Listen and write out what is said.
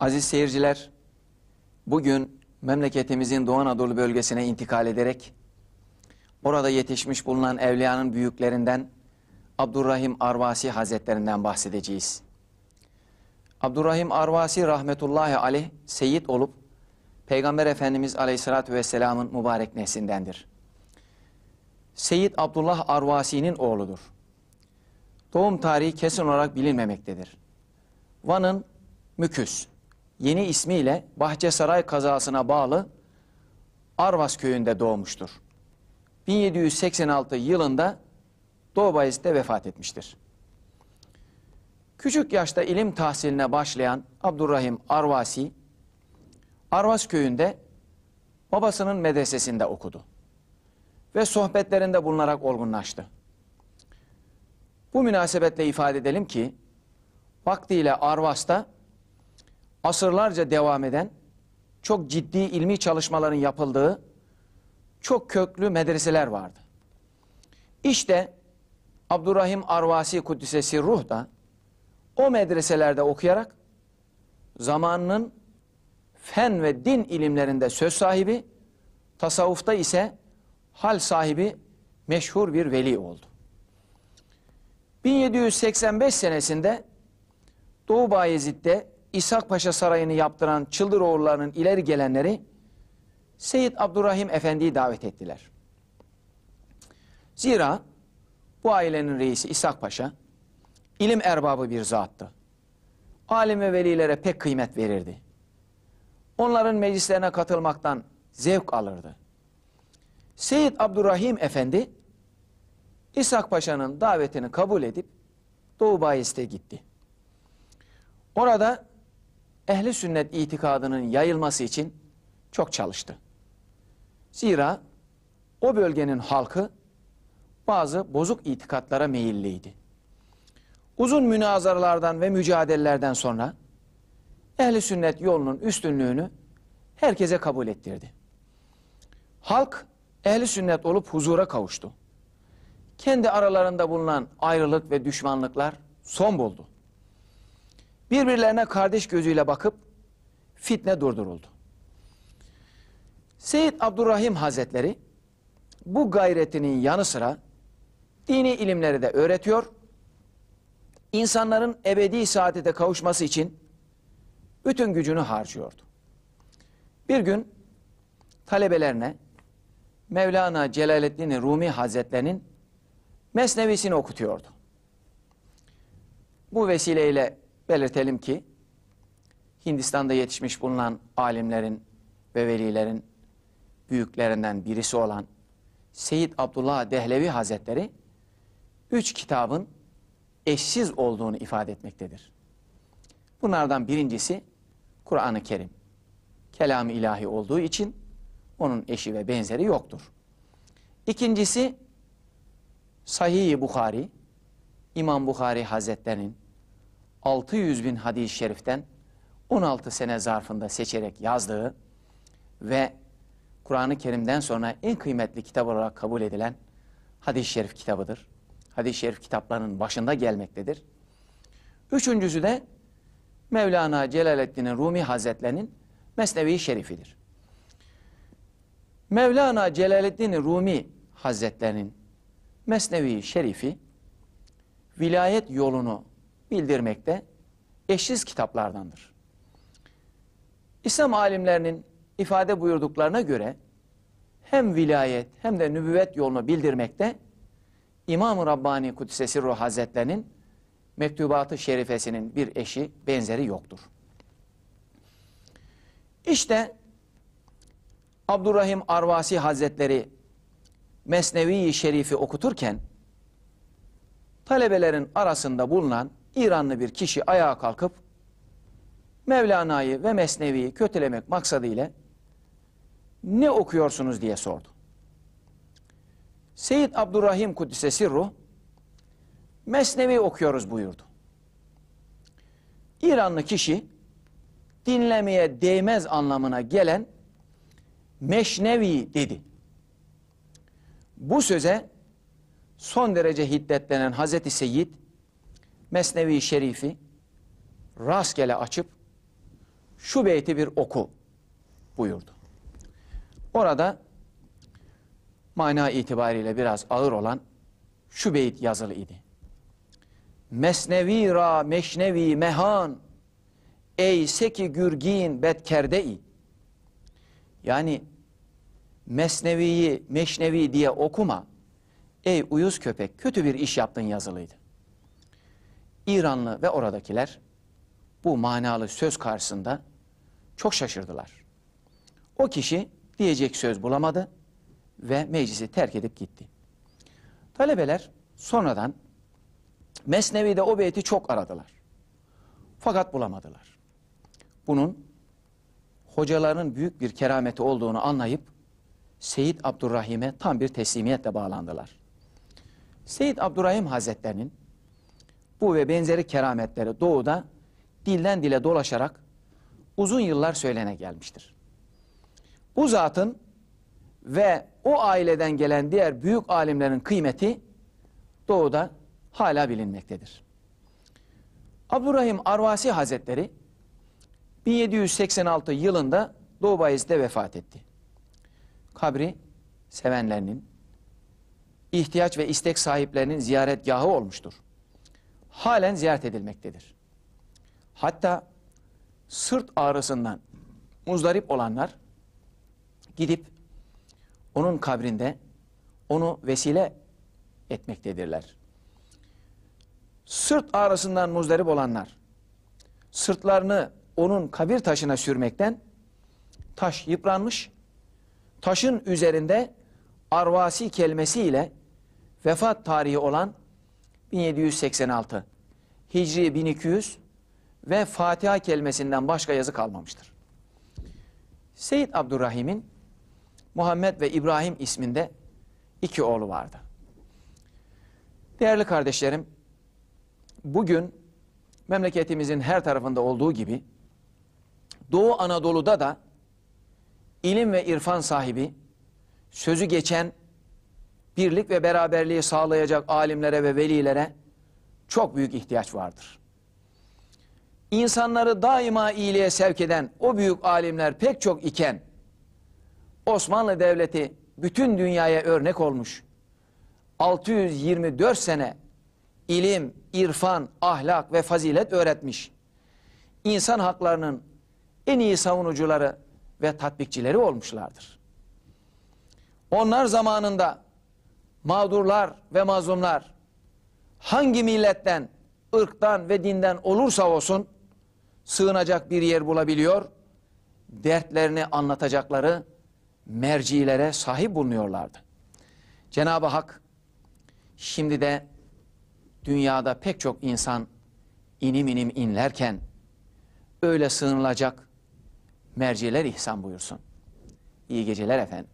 Aziz seyirciler, bugün memleketimizin Doğu Anadolu bölgesine intikal ederek orada yetişmiş bulunan evliyanın büyüklerinden Abdurrahim Arvasi Hazretlerinden bahsedeceğiz. Abdurrahim Arvasi rahmetullahi aleyh seyit olup Peygamber Efendimiz Aleyhisselatü vesselamın mübarek neslindendir. Seyit Abdullah Arvasi'nin oğludur. Doğum tarihi kesin olarak bilinmemektedir. Van'ın Müküs, yeni ismiyle Bahçesaray kazasına bağlı Arvas köyünde doğmuştur. 1786 yılında Doğu Bayezid'de vefat etmiştir. Küçük yaşta ilim tahsiline başlayan Abdurrahim Arvasi, Arvas köyünde babasının medresesinde okudu ve sohbetlerinde bulunarak olgunlaştı. Bu münasebetle ifade edelim ki, vaktiyle Arvas'ta asırlarca devam eden, çok ciddi ilmi çalışmaların yapıldığı çok köklü medreseler vardı. İşte Abdurrahim Arvasi Kudüsesi Ruh da o medreselerde okuyarak zamanının fen ve din ilimlerinde söz sahibi, tasavvufta ise hal sahibi meşhur bir veli oldu. 1785 senesinde Doğu Bayezid'de İshak Paşa Sarayı'nı yaptıran Çıldıroğulları'nın ileri gelenleri Seyyid Abdurrahim Efendi'yi davet ettiler. Zira bu ailenin reisi İshak Paşa ilim erbabı bir zattı. Alim ve velilere pek kıymet verirdi. Onların meclislerine katılmaktan zevk alırdı. Seyyid Abdurrahim Efendi İshak Paşa'nın davetini kabul edip Doğu Bayezid'e gitti. Orada ehli sünnet itikadının yayılması için çok çalıştı. Zira o bölgenin halkı bazı bozuk itikatlara meyilliydi. Uzun münazaralardan ve mücadelelerden sonra ehli sünnet yolunun üstünlüğünü herkese kabul ettirdi. Halk ehli sünnet olup huzura kavuştu. Kendi aralarında bulunan ayrılık ve düşmanlıklar son buldu. Birbirlerine kardeş gözüyle bakıp fitne durduruldu. Seyyid Abdurrahim Hazretleri bu gayretinin yanı sıra dini ilimleri de öğretiyor. İnsanların ebedi saadete kavuşması için bütün gücünü harcıyordu. Bir gün talebelerine Mevlana Celaleddin Rumi Hazretlerinin Mesnevisini okutuyordu. Bu vesileyle Belirtelim ki Hindistan'da yetişmiş bulunan alimlerin ve velilerin büyüklerinden birisi olan Seyyid Abdullah Dehlevi Hazretleri üç kitabın eşsiz olduğunu ifade etmektedir. Bunlardan birincisi Kur'an-ı Kerim. Kelam-ı ilahi olduğu için onun eşi ve benzeri yoktur. İkincisi Sahih-i Bukhari, İmam Bukhari Hazretlerinin 600 bin hadis-i şeriften 16 sene zarfında seçerek yazdığı ve Kur'an-ı Kerim'den sonra en kıymetli kitap olarak kabul edilen hadis-i şerif kitabıdır. Hadis-i şerif kitaplarının başında gelmektedir. Üçüncüsü de Mevlana Celaleddin Rumi Hazretlerinin Mesnevi Şerifidir. Mevlana Celaleddin Rumi Hazretlerinin Mesnevi Şerifi vilayet yolunu bildirmekte eşsiz kitaplardandır. İslam alimlerinin ifade buyurduklarına göre hem vilayet hem de nübüvvet yolunu bildirmekte İmam-ı Rabbani Kudüs'e Ruh Hazretlerinin mektubatı şerifesinin bir eşi benzeri yoktur. İşte Abdurrahim Arvasi Hazretleri Mesnevi-i Şerif'i okuturken talebelerin arasında bulunan İranlı bir kişi ayağa kalkıp Mevlana'yı ve Mesnevi'yi kötülemek maksadıyla ne okuyorsunuz diye sordu. Seyyid Abdurrahim Kudüs'e sirru Mesnevi okuyoruz buyurdu. İranlı kişi dinlemeye değmez anlamına gelen meşnevi dedi. Bu söze son derece hiddetlenen Hazreti Seyyid Mesnevi Şerif'i rastgele açıp şu beyti bir oku buyurdu. Orada mana itibariyle biraz ağır olan şu beyit yazılı idi. Mesnevi ra meşnevi mehan ey seki gürgin betkerdei. Yani mesneviyi meşnevi diye okuma. Ey uyuz köpek kötü bir iş yaptın yazılıydı. İranlı ve oradakiler bu manalı söz karşısında çok şaşırdılar. O kişi diyecek söz bulamadı ve meclisi terk edip gitti. Talebeler sonradan Mesnevi'de o beyti çok aradılar. Fakat bulamadılar. Bunun hocaların büyük bir kerameti olduğunu anlayıp Seyit Abdurrahim'e tam bir teslimiyetle bağlandılar. Seyit Abdurrahim Hazretlerinin bu ve benzeri kerametleri doğuda dilden dile dolaşarak uzun yıllar söylene gelmiştir. Bu zatın ve o aileden gelen diğer büyük alimlerin kıymeti doğuda hala bilinmektedir. Abdurrahim Arvasi Hazretleri 1786 yılında Doğu Bayezid'de vefat etti. Kabri sevenlerinin, ihtiyaç ve istek sahiplerinin ziyaretgahı olmuştur halen ziyaret edilmektedir. Hatta sırt ağrısından muzdarip olanlar gidip onun kabrinde onu vesile etmektedirler. Sırt ağrısından muzdarip olanlar sırtlarını onun kabir taşına sürmekten taş yıpranmış, taşın üzerinde arvasi kelimesiyle vefat tarihi olan 1786. Hicri 1200 ve Fatiha kelimesinden başka yazı kalmamıştır. Seyyid Abdurrahim'in Muhammed ve İbrahim isminde iki oğlu vardı. Değerli kardeşlerim, bugün memleketimizin her tarafında olduğu gibi Doğu Anadolu'da da ilim ve irfan sahibi, sözü geçen birlik ve beraberliği sağlayacak alimlere ve velilere çok büyük ihtiyaç vardır. İnsanları daima iyiliğe sevk eden o büyük alimler pek çok iken Osmanlı Devleti bütün dünyaya örnek olmuş. 624 sene ilim, irfan, ahlak ve fazilet öğretmiş. İnsan haklarının en iyi savunucuları ve tatbikçileri olmuşlardır. Onlar zamanında mağdurlar ve mazlumlar hangi milletten, ırktan ve dinden olursa olsun sığınacak bir yer bulabiliyor, dertlerini anlatacakları mercilere sahip bulunuyorlardı. Cenab-ı Hak şimdi de dünyada pek çok insan inim inim inlerken öyle sığınılacak merciler ihsan buyursun. İyi geceler efendim.